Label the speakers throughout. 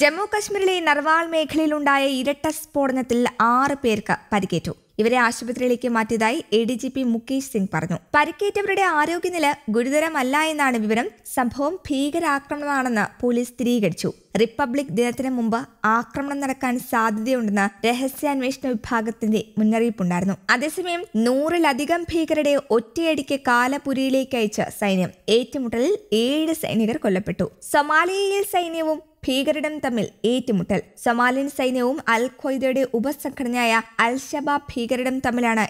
Speaker 1: ജമ്മു കശ്മീരിലെ നർവാൾ മേഖലയിലുണ്ടായ ഇരട്ട സ്ഫോടനത്തിൽ ആറ് പേർക്ക് പരിക്കേറ്റു ഇവരെ ആശുപത്രിയിലേക്ക് മാറ്റിയതായി A D G P Mukesh Singh പറഞ്ഞു പരിക്കേറ്റവരുടെ ആരോഗ്യനില ഗുരുതരമല്ല എന്നാണ് വിവരം സംഭവം ഭീകരാക്രമണമാണെന്ന് പോലീസ് സ്ഥിരീകരിച്ചു റിപ്പബ്ലിക് ദിനത്തിന് മുമ്പ് ആക്രമണം നടക്കാൻ സാധ്യതയുണ്ടെന്ന് രഹസ്യാന്വേഷണ വിഭാഗത്തിന്റെ മുന്നറിയിപ്പുണ്ടായിരുന്നു അതേസമയം നൂറിലധികം ഭീകരരെ ഒറ്റയടിക്ക് കാലപുരിയിലേക്ക് അയച്ച സൈന്യം ഏറ്റുമുട്ടലിൽ ഏഴ് സൈനികർ കൊല്ലപ്പെട്ടു സൊമാലിയയിൽ സൈന്യവും ഭീകരരും തമ്മിൽ ഏറ്റുമുട്ടൽ സൊമാലിയൻ സൈന്യവും അൽ ഖ്വയ്ദയുടെ ഉപസംഘടനയായ അൽ ഷബാബ് ഭീകരരും തമ്മിലാണ്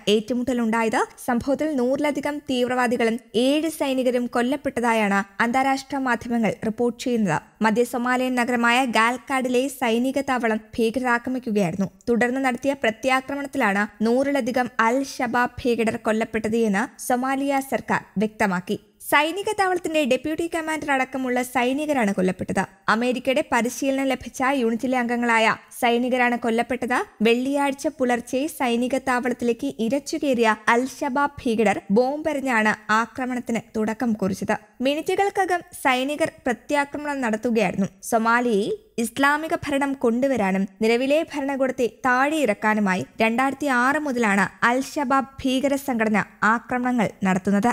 Speaker 1: ഉണ്ടായത് സംഭവത്തിൽ നൂറിലധികം തീവ്രവാദികളും ഏഴ് സൈനികരും കൊല്ലപ്പെട്ടതായാണ് അന്താരാഷ്ട്ര മാധ്യമങ്ങൾ റിപ്പോർട്ട് ചെയ്യുന്നത് മധ്യ സൊമാലിയൻ നഗരമായ ഗാൽക്കാഡിലെ സൈനിക താവളം ഭീകരാക്രമിക്കുകയായിരുന്നു തുടർന്ന് നടത്തിയ പ്രത്യാക്രമണത്തിലാണ് നൂറിലധികം അൽ ഷബാബ് ഭീകരർ കൊല്ലപ്പെട്ടത് എന്ന് സൊമാലിയ സർക്കാർ വ്യക്തമാക്കി സൈനിക താവളത്തിന്റെ ഡെപ്യൂട്ടി കമാൻഡർ അടക്കമുള്ള സൈനികരാണ് കൊല്ലപ്പെട്ടത് അമേരിക്കയുടെ പരിശീലനം ലഭിച്ച യൂണിറ്റിലെ അംഗങ്ങളായ സൈനികരാണ് കൊല്ലപ്പെട്ടത് വെള്ളിയാഴ്ച പുലർച്ചെ സൈനിക താവളത്തിലേക്ക് ഇരച്ചുകയറിയ അൽ ഷബാബ് ഭീകരർ ബോംബെറിഞ്ഞാണ് ആക്രമണത്തിന് തുടക്കം കുറിച്ചത് മിനിറ്റുകൾക്കകം സൈനികർ പ്രത്യാക്രമണം നടത്തുകയായിരുന്നു സൊമാലിയയിൽ ഇസ്ലാമിക ഭരണം കൊണ്ടുവരാനും നിലവിലെ ഭരണകൂടത്തെ താഴെയിറക്കാനുമായി രണ്ടായിരത്തി ആറ് മുതലാണ് അൽ ഷബാബ് ഭീകര സംഘടന ആക്രമണങ്ങൾ നടത്തുന്നത്